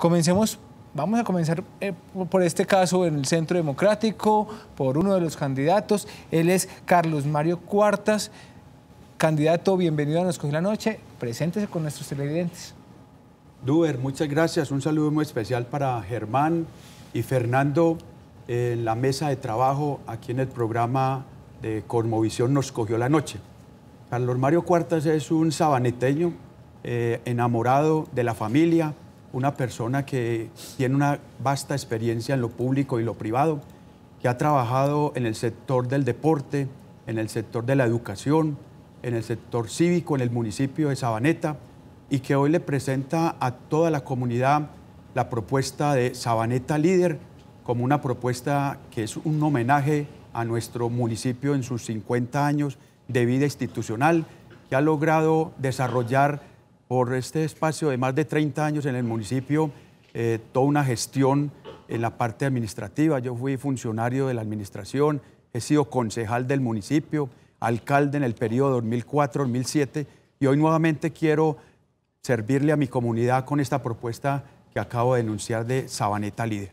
Comencemos, vamos a comenzar eh, por este caso en el Centro Democrático, por uno de los candidatos. Él es Carlos Mario Cuartas. Candidato, bienvenido a Nos Cogió la Noche. Preséntese con nuestros televidentes. Duber, muchas gracias. Un saludo muy especial para Germán y Fernando en la mesa de trabajo aquí en el programa de Conmovisión Nos Cogió la Noche. Carlos Mario Cuartas es un sabaneteño eh, enamorado de la familia, una persona que tiene una vasta experiencia en lo público y lo privado, que ha trabajado en el sector del deporte, en el sector de la educación, en el sector cívico, en el municipio de Sabaneta, y que hoy le presenta a toda la comunidad la propuesta de Sabaneta Líder como una propuesta que es un homenaje a nuestro municipio en sus 50 años de vida institucional, que ha logrado desarrollar por este espacio de más de 30 años en el municipio, eh, toda una gestión en la parte administrativa. Yo fui funcionario de la administración, he sido concejal del municipio, alcalde en el periodo 2004-2007 y hoy nuevamente quiero servirle a mi comunidad con esta propuesta que acabo de denunciar de Sabaneta Líder.